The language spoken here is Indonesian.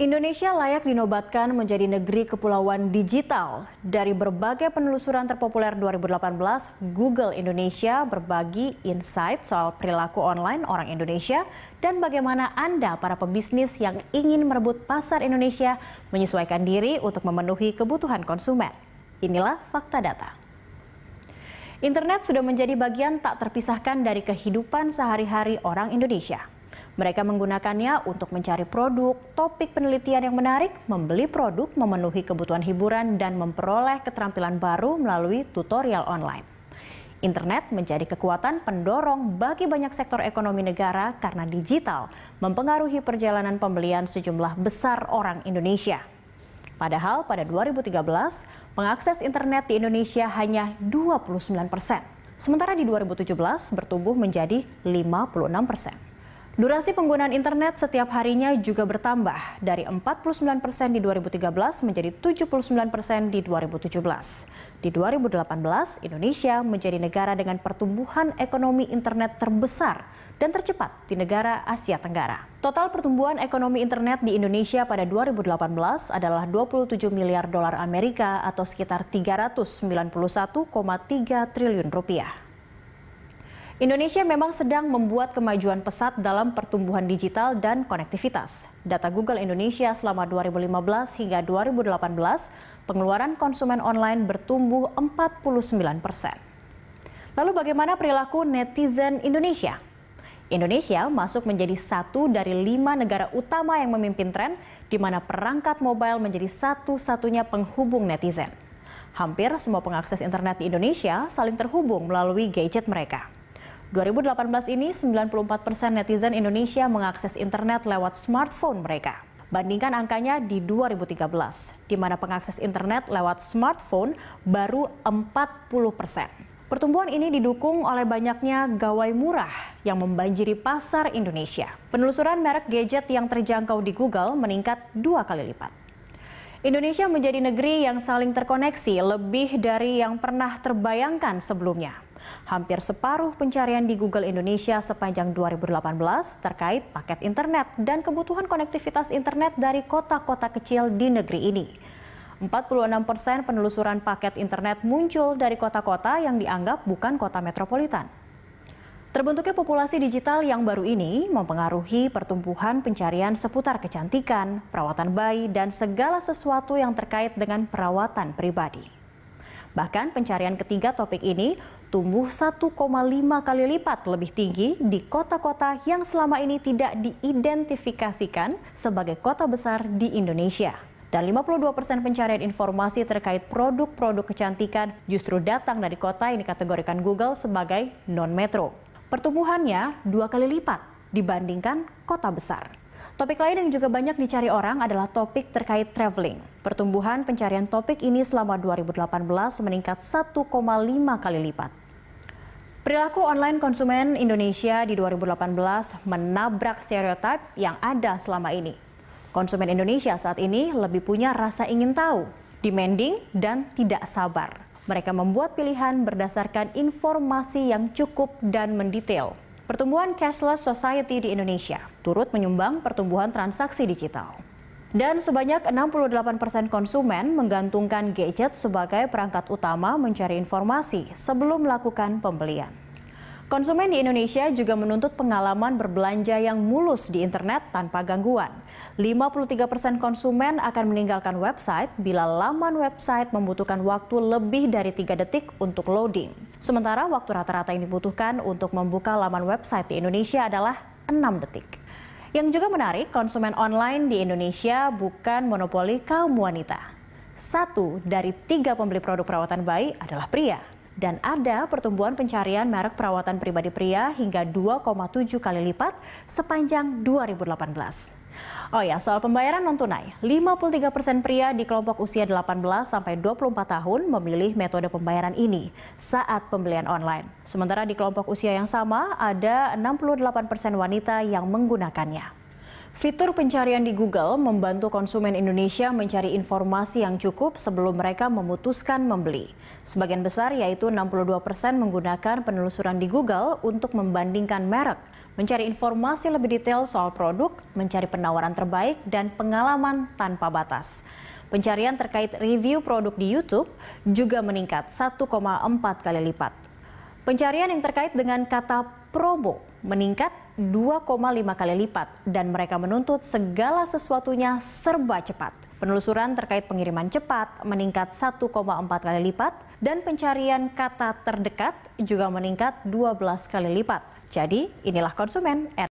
Indonesia layak dinobatkan menjadi negeri kepulauan digital. Dari berbagai penelusuran terpopuler 2018, Google Indonesia berbagi insight soal perilaku online orang Indonesia dan bagaimana Anda para pebisnis yang ingin merebut pasar Indonesia menyesuaikan diri untuk memenuhi kebutuhan konsumen. Inilah fakta data. Internet sudah menjadi bagian tak terpisahkan dari kehidupan sehari-hari orang Indonesia. Mereka menggunakannya untuk mencari produk, topik penelitian yang menarik, membeli produk, memenuhi kebutuhan hiburan, dan memperoleh keterampilan baru melalui tutorial online. Internet menjadi kekuatan pendorong bagi banyak sektor ekonomi negara karena digital mempengaruhi perjalanan pembelian sejumlah besar orang Indonesia. Padahal pada 2013, pengakses internet di Indonesia hanya 29 persen. Sementara di 2017 bertumbuh menjadi 56 persen. Durasi penggunaan internet setiap harinya juga bertambah dari 49 persen di 2013 menjadi 79 persen di 2017. Di 2018, Indonesia menjadi negara dengan pertumbuhan ekonomi internet terbesar dan tercepat di negara Asia Tenggara. Total pertumbuhan ekonomi internet di Indonesia pada 2018 adalah 27 miliar dolar Amerika atau sekitar 391,3 triliun rupiah. Indonesia memang sedang membuat kemajuan pesat dalam pertumbuhan digital dan konektivitas. Data Google Indonesia selama 2015 hingga 2018, pengeluaran konsumen online bertumbuh 49 persen. Lalu bagaimana perilaku netizen Indonesia? Indonesia masuk menjadi satu dari lima negara utama yang memimpin tren, di mana perangkat mobile menjadi satu-satunya penghubung netizen. Hampir semua pengakses internet di Indonesia saling terhubung melalui gadget mereka. 2018 ini 94 persen netizen Indonesia mengakses internet lewat smartphone mereka. Bandingkan angkanya di 2013, di mana pengakses internet lewat smartphone baru 40 persen. Pertumbuhan ini didukung oleh banyaknya gawai murah yang membanjiri pasar Indonesia. Penelusuran merek gadget yang terjangkau di Google meningkat dua kali lipat. Indonesia menjadi negeri yang saling terkoneksi lebih dari yang pernah terbayangkan sebelumnya. Hampir separuh pencarian di Google Indonesia sepanjang 2018 terkait paket internet dan kebutuhan konektivitas internet dari kota-kota kecil di negeri ini. 46 persen penelusuran paket internet muncul dari kota-kota yang dianggap bukan kota metropolitan. Terbentuknya populasi digital yang baru ini mempengaruhi pertumbuhan pencarian seputar kecantikan, perawatan bayi, dan segala sesuatu yang terkait dengan perawatan pribadi. Bahkan pencarian ketiga topik ini tumbuh 1,5 kali lipat lebih tinggi di kota-kota yang selama ini tidak diidentifikasikan sebagai kota besar di Indonesia. Dan 52 persen pencarian informasi terkait produk-produk kecantikan justru datang dari kota yang dikategorikan Google sebagai non-metro. Pertumbuhannya dua kali lipat dibandingkan kota besar. Topik lain yang juga banyak dicari orang adalah topik terkait traveling. Pertumbuhan pencarian topik ini selama 2018 meningkat 1,5 kali lipat. Perilaku online konsumen Indonesia di 2018 menabrak stereotip yang ada selama ini. Konsumen Indonesia saat ini lebih punya rasa ingin tahu, demanding, dan tidak sabar. Mereka membuat pilihan berdasarkan informasi yang cukup dan mendetail. Pertumbuhan cashless society di Indonesia turut menyumbang pertumbuhan transaksi digital. Dan sebanyak 68% persen konsumen menggantungkan gadget sebagai perangkat utama mencari informasi sebelum melakukan pembelian. Konsumen di Indonesia juga menuntut pengalaman berbelanja yang mulus di internet tanpa gangguan. 53 persen konsumen akan meninggalkan website bila laman website membutuhkan waktu lebih dari 3 detik untuk loading. Sementara waktu rata-rata yang dibutuhkan untuk membuka laman website di Indonesia adalah 6 detik. Yang juga menarik, konsumen online di Indonesia bukan monopoli kaum wanita. Satu dari tiga pembeli produk perawatan bayi adalah pria dan ada pertumbuhan pencarian merek perawatan pribadi pria hingga 2,7 kali lipat sepanjang 2018. Oh ya, soal pembayaran non-tunai, 53% persen pria di kelompok usia 18 sampai 24 tahun memilih metode pembayaran ini saat pembelian online. Sementara di kelompok usia yang sama ada 68% persen wanita yang menggunakannya. Fitur pencarian di Google membantu konsumen Indonesia mencari informasi yang cukup sebelum mereka memutuskan membeli. Sebagian besar yaitu 62 persen menggunakan penelusuran di Google untuk membandingkan merek, mencari informasi lebih detail soal produk, mencari penawaran terbaik, dan pengalaman tanpa batas. Pencarian terkait review produk di YouTube juga meningkat 1,4 kali lipat. Pencarian yang terkait dengan kata promo meningkat 2,5 kali lipat dan mereka menuntut segala sesuatunya serba cepat. Penelusuran terkait pengiriman cepat meningkat 1,4 kali lipat dan pencarian kata terdekat juga meningkat 12 kali lipat. Jadi inilah konsumen.